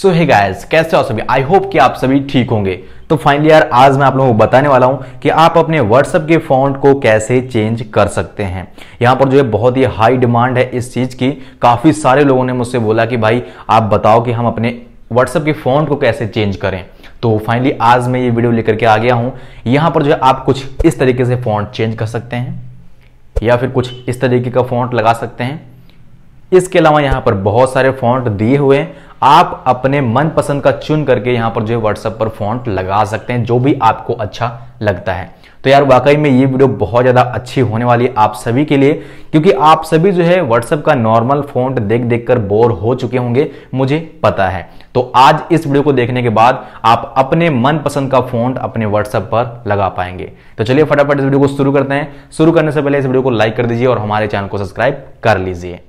सो hey guys कैसे हो सभी आई होप कि आप सभी ठीक होंगे तो फाइनली यार आज मैं आप लोगों को बताने वाला हूं कि आप अपने व्हाट्सअप के फॉन्ट को कैसे चेंज कर सकते हैं यहां पर जो है बहुत ही हाई डिमांड है इस चीज़ की काफ़ी सारे लोगों ने मुझसे बोला कि भाई आप बताओ कि हम अपने व्हाट्सअप के फॉन्ट को कैसे चेंज करें तो फाइनली आज मैं ये वीडियो लेकर के आ गया हूं यहां पर जो है आप कुछ इस तरीके से फॉन्ट चेंज कर सकते हैं या फिर कुछ इस तरीके का फॉन्ट लगा सकते हैं इसके अलावा यहां पर बहुत सारे फॉन्ट दिए हुए हैं आप अपने मनपसंद का चुन करके यहां पर जो है व्हाट्सएप पर फॉन्ट लगा सकते हैं जो भी आपको अच्छा लगता है तो यार वाकई में ये वीडियो बहुत ज़्यादा अच्छी होने वाली है आप सभी के लिए क्योंकि आप सभी जो है व्हाट्सएप का नॉर्मल फॉन्ट देख देख कर बोर हो चुके होंगे मुझे पता है तो आज इस वीडियो को देखने के बाद आप अपने मनपसंद का फॉन्ट अपने व्हाट्सएप पर लगा पाएंगे तो चलिए फटाफट इस वीडियो को शुरू करते हैं शुरू करने से पहले इस वीडियो को लाइक कर दीजिए और हमारे चैनल को सब्सक्राइब कर लीजिए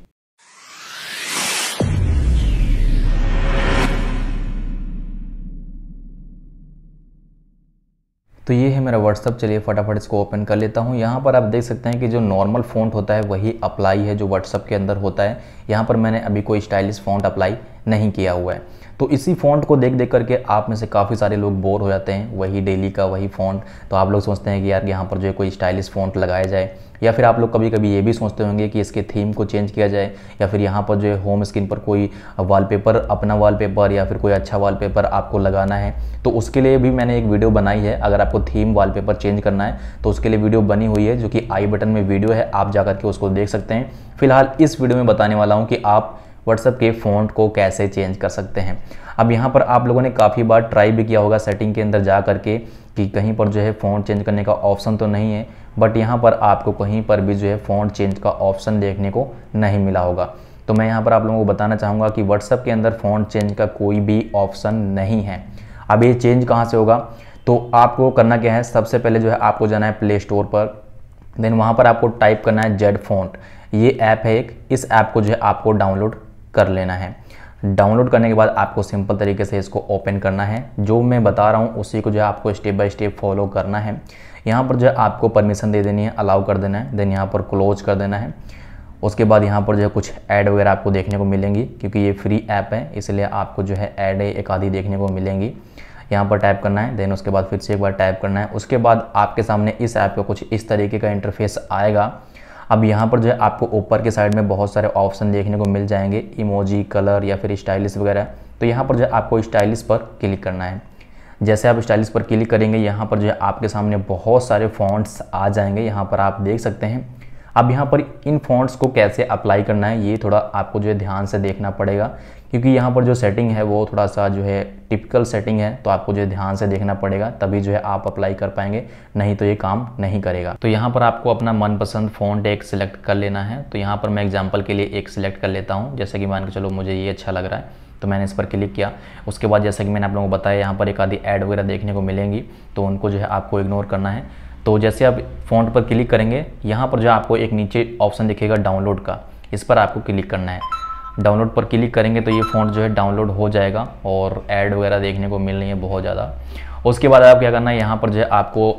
तो ये है मेरा व्हाट्सअप चलिए फटाफट इसको ओपन कर लेता हूँ यहाँ पर आप देख सकते हैं कि जो नॉर्मल फ़ॉन्ट होता है वही अप्लाई है जो व्हाट्सअप के अंदर होता है यहाँ पर मैंने अभी कोई स्टाइलिश फ़ॉन्ट अप्लाई नहीं किया हुआ है तो इसी फ़ॉन्ट को देख देख करके आप में से काफ़ी सारे लोग बोर हो जाते हैं वही डेली का वही फ़ॉन्ट तो आप लोग सोचते हैं कि यार यहाँ पर जो है कोई स्टाइलिश फ़ॉन्ट लगाया जाए या फिर आप लोग कभी कभी ये भी सोचते होंगे कि इसके थीम को चेंज किया जाए या फिर यहाँ पर जो है होम स्क्रीन पर कोई वॉलपेपर अपना वॉलपेपर या फिर कोई अच्छा वॉलपेपर आपको लगाना है तो उसके लिए भी मैंने एक वीडियो बनाई है अगर आपको थीम वॉलपेपर चेंज करना है तो उसके लिए वीडियो बनी हुई है जो कि आई बटन में वीडियो है आप जा के उसको देख सकते हैं फिलहाल इस वीडियो में बताने वाला हूँ कि आप व्हाट्सअप के फ़ॉन्ट को कैसे चेंज कर सकते हैं अब यहाँ पर आप लोगों ने काफ़ी बार ट्राई भी किया होगा सेटिंग के अंदर जा करके कि कहीं पर जो है फ़ॉन्ट चेंज करने का ऑप्शन तो नहीं है बट यहाँ पर आपको कहीं पर भी जो है फ़ॉन्ट चेंज का ऑप्शन देखने को नहीं मिला होगा तो मैं यहाँ पर आप लोगों को बताना चाहूँगा कि व्हाट्सएप के अंदर फ़ॉन्ट चेंज का कोई भी ऑप्शन नहीं है अब ये चेंज कहाँ से होगा तो आपको करना क्या है सबसे पहले जो है आपको जाना है प्ले स्टोर पर देन वहाँ पर आपको टाइप करना है जेड फोन ये ऐप है एक इस ऐप को जो है आपको डाउनलोड कर लेना है डाउनलोड करने के बाद आपको सिंपल तरीके से इसको ओपन करना है जो मैं बता रहा हूँ उसी को जो है आपको स्टेप बाय स्टेप फॉलो करना है यहाँ पर जो है आपको परमिशन दे देनी है अलाउ कर देना है देन यहाँ पर क्लोज कर देना है उसके बाद यहाँ पर जो है कुछ ऐड वगैरह आपको देखने को मिलेंगी क्योंकि ये फ्री ऐप है इसलिए आपको जो है ऐड एक आधी देखने को मिलेंगी यहाँ पर टाइप करना है देन उसके बाद फिर से एक बार टाइप करना है उसके बाद आपके सामने इस ऐप का कुछ इस तरीके का इंटरफेस आएगा अब यहाँ पर जो है आपको ऊपर के साइड में बहुत सारे ऑप्शन देखने को मिल जाएंगे इमोजी कलर या फिर स्टाइलिश वगैरह तो यहाँ पर जो है आपको स्टाइलिश पर क्लिक करना है जैसे आप स्टाइलिश पर क्लिक करेंगे यहाँ पर जो है आपके सामने बहुत सारे फॉन्ट्स आ जाएंगे यहाँ पर आप देख सकते हैं अब यहाँ पर इन फॉन्ट्स को कैसे अप्लाई करना है ये थोड़ा आपको जो है ध्यान से देखना पड़ेगा क्योंकि यहाँ पर जो सेटिंग है वो थोड़ा सा जो है टिपिकल सेटिंग है तो आपको जो है ध्यान से देखना पड़ेगा तभी जो है आप अप्लाई कर पाएंगे नहीं तो ये काम नहीं करेगा तो यहाँ पर आपको अपना मनपसंद फोन एक सिलेक्ट कर लेना है तो यहाँ पर मैं एग्जाम्पल के लिए एक सिलेक्ट कर लेता हूँ जैसे कि मान के चलो मुझे ये अच्छा लग रहा है तो मैंने इस पर क्लिक किया उसके बाद जैसा कि मैंने आप लोगों को बताया यहाँ पर एक आधी ऐड वगैरह देखने को मिलेंगी तो उनको जो है आपको इग्नोर करना है तो जैसे आप फ़ॉन्ट पर क्लिक करेंगे यहाँ पर जो आपको एक नीचे ऑप्शन दिखेगा डाउनलोड का इस पर आपको क्लिक करना है डाउनलोड पर क्लिक करेंगे तो ये फ़ॉन्ट जो है डाउनलोड हो जाएगा और ऐड वगैरह देखने को मिल रही है बहुत ज़्यादा उसके बाद आप क्या करना है यहाँ पर जो है आपको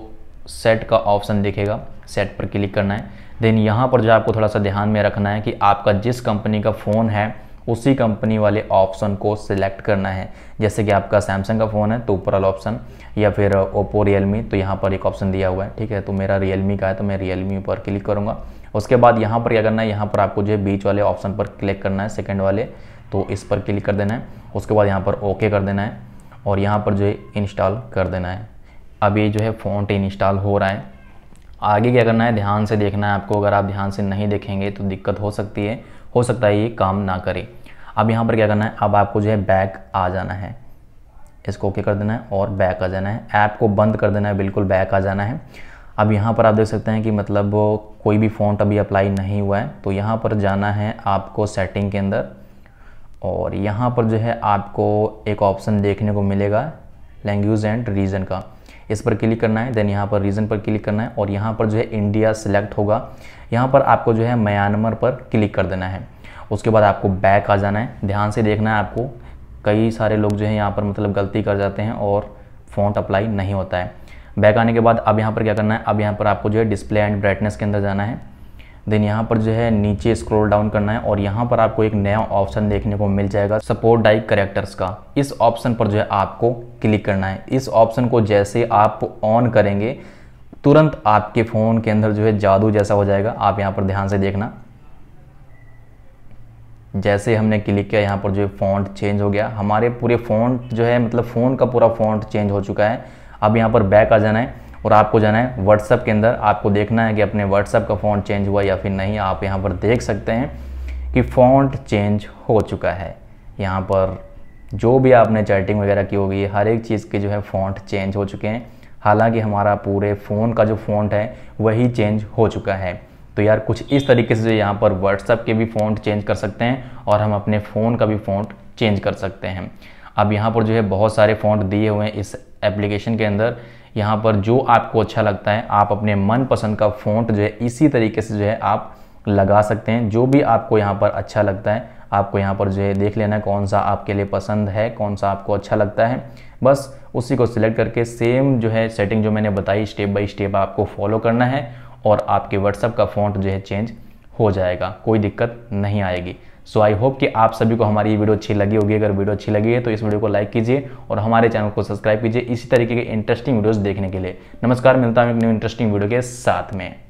सेट का ऑप्शन दिखेगा सेट पर क्लिक करना है देन यहाँ पर जो आपको थोड़ा सा ध्यान में रखना है कि आपका जिस कंपनी का फ़ोन है उसी कंपनी वाले ऑप्शन को सिलेक्ट करना है जैसे कि आपका सैमसंग का फ़ोन है तो ऊपर वाला ऑप्शन या फिर ओप्पो रियलमी तो यहाँ पर एक ऑप्शन दिया हुआ है ठीक है तो मेरा रियलमी का है तो मैं रियलमी पर क्लिक करूँगा उसके बाद यहाँ पर क्या करना है यहाँ पर आपको जो है बीच वाले ऑप्शन पर क्लिक करना है सेकेंड वाले तो इस पर क्लिक कर देना है उसके बाद यहाँ पर ओके कर देना है और यहाँ पर जो है इंस्टॉल कर देना है अब ये जो है फ़ॉन्ट इंस्टॉल हो रहा है आगे क्या करना है ध्यान से देखना है आपको अगर आप ध्यान से नहीं देखेंगे तो दिक्कत हो सकती है हो सकता है ये काम ना करे अब यहाँ पर क्या करना है अब आपको जो है बैक आ जाना है इसको ओके कर देना है और बैक आ जाना है ऐप को बंद कर देना है बिल्कुल बैक आ जाना है अब यहाँ पर आप देख सकते हैं कि मतलब कोई भी फ़ॉन्ट अभी अप्लाई नहीं हुआ है तो यहाँ पर जाना है आपको सेटिंग के अंदर और यहाँ पर जो है आपको एक ऑप्शन देखने को मिलेगा लैंग्वेज एंड रीजन का इस पर क्लिक करना है देन यहाँ पर रीजन पर क्लिक करना है और यहाँ पर जो है इंडिया सेलेक्ट होगा यहाँ पर आपको जो है म्यांमार पर क्लिक कर देना है उसके बाद आपको बैक आ जाना है ध्यान से देखना है आपको कई सारे लोग जो है यहाँ पर मतलब गलती कर जाते हैं और फ़ॉन्ट अप्लाई नहीं होता है बैक आने के बाद अब यहाँ पर क्या करना है अब यहाँ पर आपको जो है डिस्प्ले एंड ब्राइटनेस के अंदर जाना है देन यहाँ पर जो है नीचे स्क्रॉल डाउन करना है और यहाँ पर आपको एक नया ऑप्शन देखने को मिल जाएगा सपोर्ट डाइक करेक्टर्स का इस ऑप्शन पर जो है आपको क्लिक करना है इस ऑप्शन को जैसे आप ऑन करेंगे तुरंत आपके फ़ोन के अंदर जो है जादू जैसा हो जाएगा आप यहाँ पर ध्यान से देखना जैसे हमने क्लिक किया यहाँ पर जो है फ़ॉन्ट चेंज हो गया हमारे पूरे फ़ॉन्ट जो है मतलब फ़ोन का पूरा फ़ॉन्ट चेंज हो चुका है अब यहाँ पर बैक आ जाना है और आपको जाना है व्हाट्सअप के अंदर आपको देखना है कि अपने व्हाट्सअप का फ़ॉन्ट चेंज हुआ या फिर नहीं आप यहाँ पर देख सकते हैं कि फ़ॉन्ट चेंज हो चुका है यहाँ पर जो भी आपने चैटिंग वगैरह की होगी हर एक चीज़ के जो है फ़ॉन्ट चेंज हो चुके हैं हालांकि हमारा पूरे फ़ोन का जो फ़ॉन्ट है वही चेंज हो चुका है तो यार कुछ इस तरीके से जो यहाँ पर व्हाट्सअप के भी फ़ॉन्ट चेंज कर सकते हैं और हम अपने फ़ोन का भी फ़ॉन्ट चेंज कर सकते हैं अब यहाँ पर जो है बहुत सारे फ़ॉन्ट दिए हुए हैं इस एप्लीकेशन के अंदर यहाँ पर जो आपको अच्छा लगता है आप अपने मनपसंद का फ़ॉन्ट जो है इसी तरीके से जो है आप लगा सकते हैं जो भी आपको यहाँ पर अच्छा लगता है आपको यहाँ पर जो है देख लेना कौन सा आपके लिए पसंद है कौन सा आपको अच्छा लगता है बस उसी को सिलेक्ट करके सेम जो है सेटिंग जो मैंने बताई स्टेप बाय स्टेप आपको फॉलो करना है और आपके व्हाट्सअप का फ़ॉन्ट जो है चेंज हो जाएगा कोई दिक्कत नहीं आएगी सो आई होप कि आप सभी को हमारी ये वीडियो अच्छी लगी होगी अगर वीडियो अच्छी लगी है तो इस वीडियो को लाइक कीजिए और हमारे चैनल को सब्सक्राइब कीजिए इसी तरीके के इंटरेस्टिंग वीडियोज़ देखने के लिए नमस्कार मिलता हूँ एक न्यू इंटरेस्टिंग वीडियो के साथ में